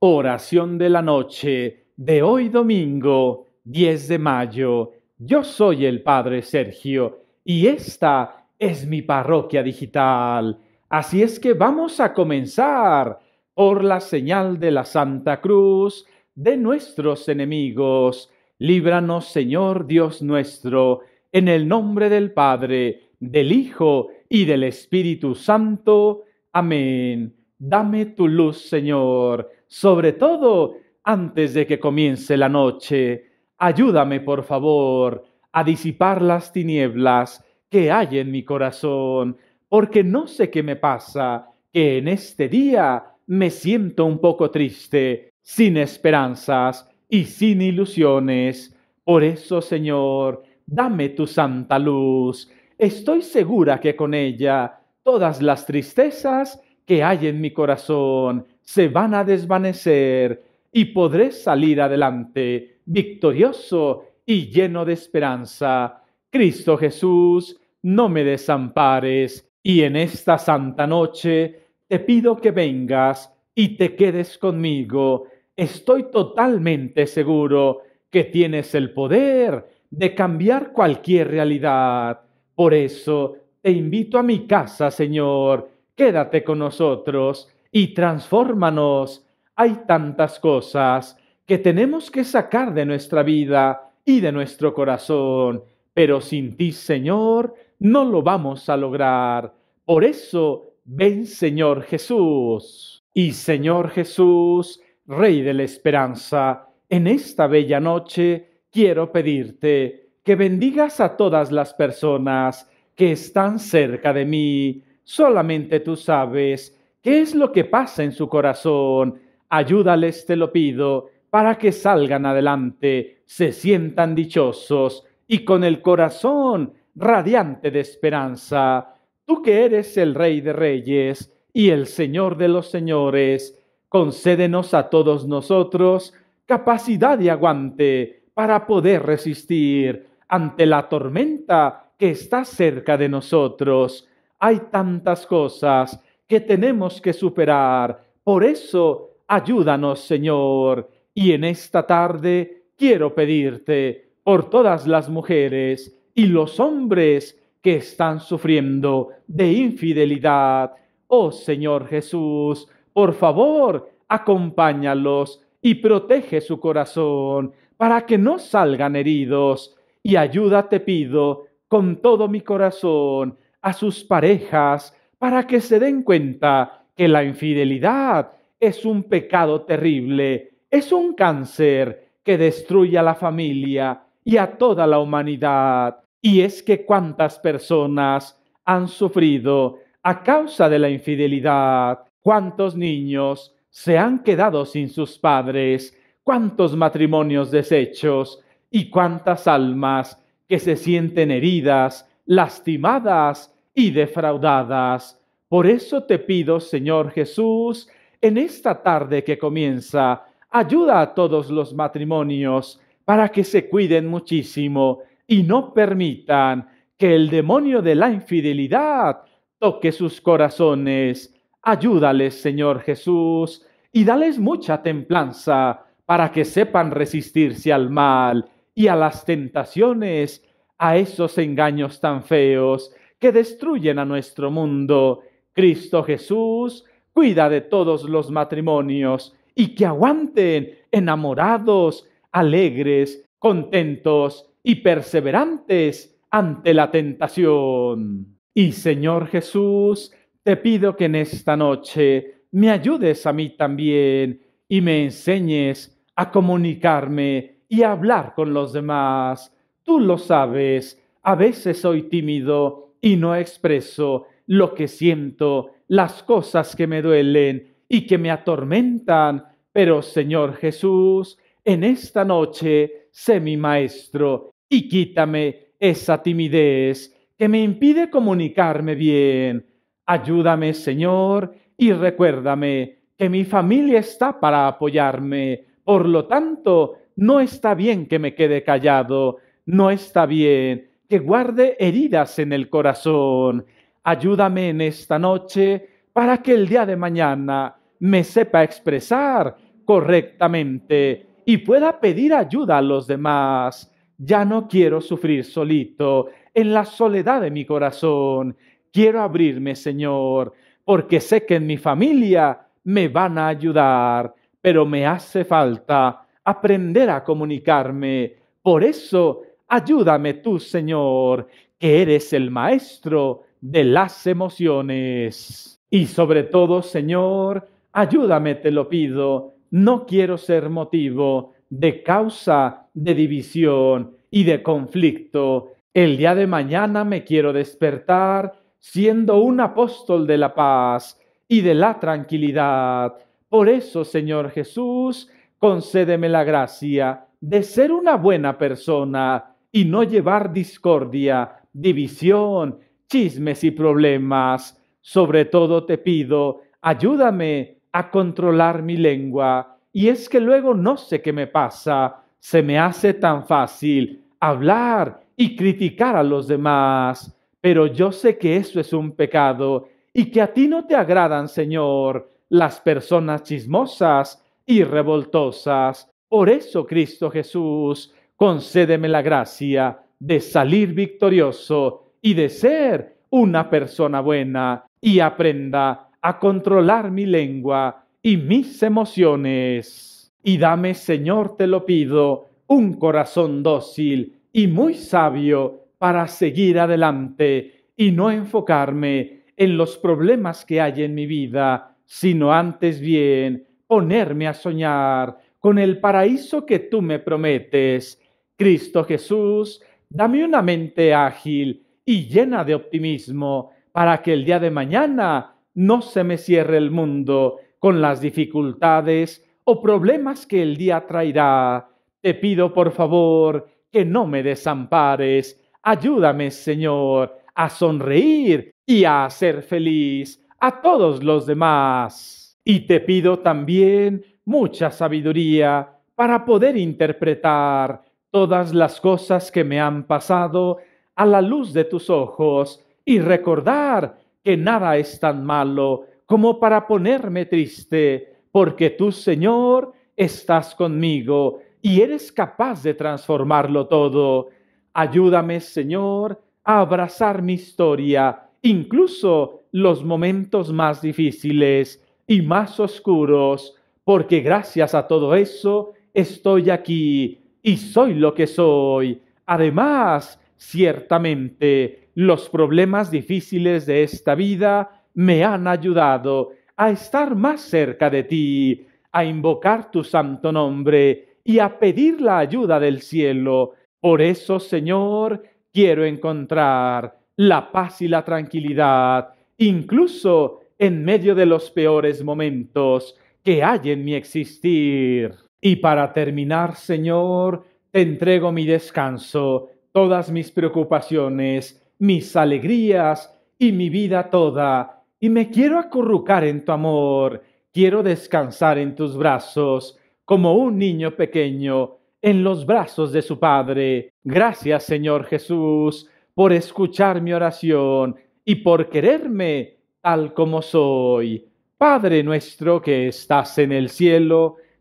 Oración de la noche de hoy domingo 10 de mayo. Yo soy el Padre Sergio y esta es mi parroquia digital. Así es que vamos a comenzar por la señal de la Santa Cruz de nuestros enemigos. Líbranos, Señor Dios nuestro, en el nombre del Padre, del Hijo y del Espíritu Santo. Amén. Dame tu luz, Señor sobre todo antes de que comience la noche. Ayúdame, por favor, a disipar las tinieblas que hay en mi corazón, porque no sé qué me pasa, que en este día me siento un poco triste, sin esperanzas y sin ilusiones. Por eso, Señor, dame tu santa luz. Estoy segura que con ella todas las tristezas que hay en mi corazón se van a desvanecer y podré salir adelante victorioso y lleno de esperanza. Cristo Jesús, no me desampares y en esta santa noche te pido que vengas y te quedes conmigo. Estoy totalmente seguro que tienes el poder de cambiar cualquier realidad. Por eso te invito a mi casa, Señor. Quédate con nosotros y transfórmanos. Hay tantas cosas que tenemos que sacar de nuestra vida y de nuestro corazón, pero sin ti, Señor, no lo vamos a lograr. Por eso, ven, Señor Jesús. Y Señor Jesús, Rey de la Esperanza, en esta bella noche quiero pedirte que bendigas a todas las personas que están cerca de mí. Solamente tú sabes ¿Qué es lo que pasa en su corazón? Ayúdales, te lo pido, para que salgan adelante, se sientan dichosos y con el corazón radiante de esperanza. Tú que eres el Rey de Reyes y el Señor de los Señores, concédenos a todos nosotros capacidad y aguante para poder resistir ante la tormenta que está cerca de nosotros. Hay tantas cosas que tenemos que superar. Por eso, ayúdanos, Señor. Y en esta tarde quiero pedirte por todas las mujeres y los hombres que están sufriendo de infidelidad. Oh Señor Jesús, por favor, acompáñalos y protege su corazón para que no salgan heridos. Y ayuda, te pido, con todo mi corazón, a sus parejas para que se den cuenta que la infidelidad es un pecado terrible, es un cáncer que destruye a la familia y a toda la humanidad. Y es que cuántas personas han sufrido a causa de la infidelidad, cuántos niños se han quedado sin sus padres, cuántos matrimonios deshechos y cuántas almas que se sienten heridas, lastimadas y defraudadas. Por eso te pido, Señor Jesús, en esta tarde que comienza, ayuda a todos los matrimonios para que se cuiden muchísimo y no permitan que el demonio de la infidelidad toque sus corazones. Ayúdales, Señor Jesús, y dales mucha templanza para que sepan resistirse al mal y a las tentaciones, a esos engaños tan feos que destruyen a nuestro mundo. Cristo Jesús cuida de todos los matrimonios y que aguanten enamorados, alegres, contentos y perseverantes ante la tentación. Y Señor Jesús, te pido que en esta noche me ayudes a mí también y me enseñes a comunicarme y a hablar con los demás. Tú lo sabes, a veces soy tímido y no expreso lo que siento, las cosas que me duelen y que me atormentan. Pero Señor Jesús, en esta noche sé mi maestro y quítame esa timidez que me impide comunicarme bien. Ayúdame, Señor, y recuérdame que mi familia está para apoyarme. Por lo tanto, no está bien que me quede callado, no está bien que guarde heridas en el corazón. Ayúdame en esta noche para que el día de mañana me sepa expresar correctamente y pueda pedir ayuda a los demás. Ya no quiero sufrir solito en la soledad de mi corazón. Quiero abrirme, Señor, porque sé que en mi familia me van a ayudar, pero me hace falta aprender a comunicarme. Por eso Ayúdame tú, Señor, que eres el maestro de las emociones. Y sobre todo, Señor, ayúdame, te lo pido. No quiero ser motivo de causa de división y de conflicto. El día de mañana me quiero despertar siendo un apóstol de la paz y de la tranquilidad. Por eso, Señor Jesús, concédeme la gracia de ser una buena persona y no llevar discordia, división, chismes y problemas. Sobre todo te pido, ayúdame a controlar mi lengua. Y es que luego no sé qué me pasa. Se me hace tan fácil hablar y criticar a los demás. Pero yo sé que eso es un pecado y que a ti no te agradan, Señor, las personas chismosas y revoltosas. Por eso, Cristo Jesús, concédeme la gracia de salir victorioso y de ser una persona buena y aprenda a controlar mi lengua y mis emociones. Y dame, Señor, te lo pido, un corazón dócil y muy sabio para seguir adelante y no enfocarme en los problemas que hay en mi vida, sino antes bien ponerme a soñar con el paraíso que tú me prometes Cristo Jesús, dame una mente ágil y llena de optimismo para que el día de mañana no se me cierre el mundo con las dificultades o problemas que el día traerá. Te pido por favor que no me desampares. Ayúdame, Señor, a sonreír y a hacer feliz a todos los demás. Y te pido también mucha sabiduría para poder interpretar todas las cosas que me han pasado a la luz de tus ojos y recordar que nada es tan malo como para ponerme triste, porque tú, Señor, estás conmigo y eres capaz de transformarlo todo. Ayúdame, Señor, a abrazar mi historia, incluso los momentos más difíciles y más oscuros, porque gracias a todo eso estoy aquí y soy lo que soy. Además, ciertamente, los problemas difíciles de esta vida me han ayudado a estar más cerca de ti, a invocar tu santo nombre y a pedir la ayuda del cielo. Por eso, Señor, quiero encontrar la paz y la tranquilidad, incluso en medio de los peores momentos que hay en mi existir. Y para terminar, Señor, te entrego mi descanso, todas mis preocupaciones, mis alegrías y mi vida toda, y me quiero acurrucar en tu amor, quiero descansar en tus brazos, como un niño pequeño, en los brazos de su Padre. Gracias, Señor Jesús, por escuchar mi oración y por quererme tal como soy. Padre nuestro que estás en el cielo,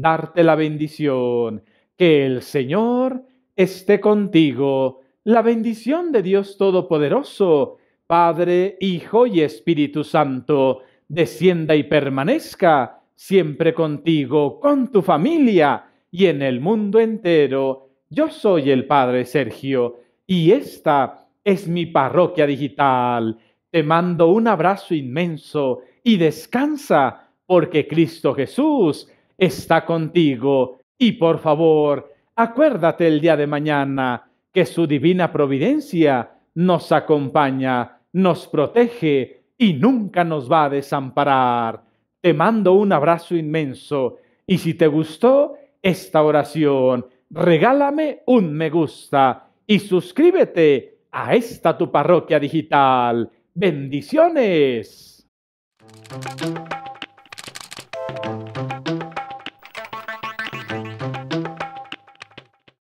darte la bendición. Que el Señor esté contigo. La bendición de Dios Todopoderoso, Padre, Hijo y Espíritu Santo, descienda y permanezca siempre contigo, con tu familia y en el mundo entero. Yo soy el Padre Sergio y esta es mi parroquia digital. Te mando un abrazo inmenso y descansa porque Cristo Jesús está contigo y por favor, acuérdate el día de mañana que su divina providencia nos acompaña, nos protege y nunca nos va a desamparar. Te mando un abrazo inmenso y si te gustó esta oración, regálame un me gusta y suscríbete a esta tu parroquia digital. Bendiciones.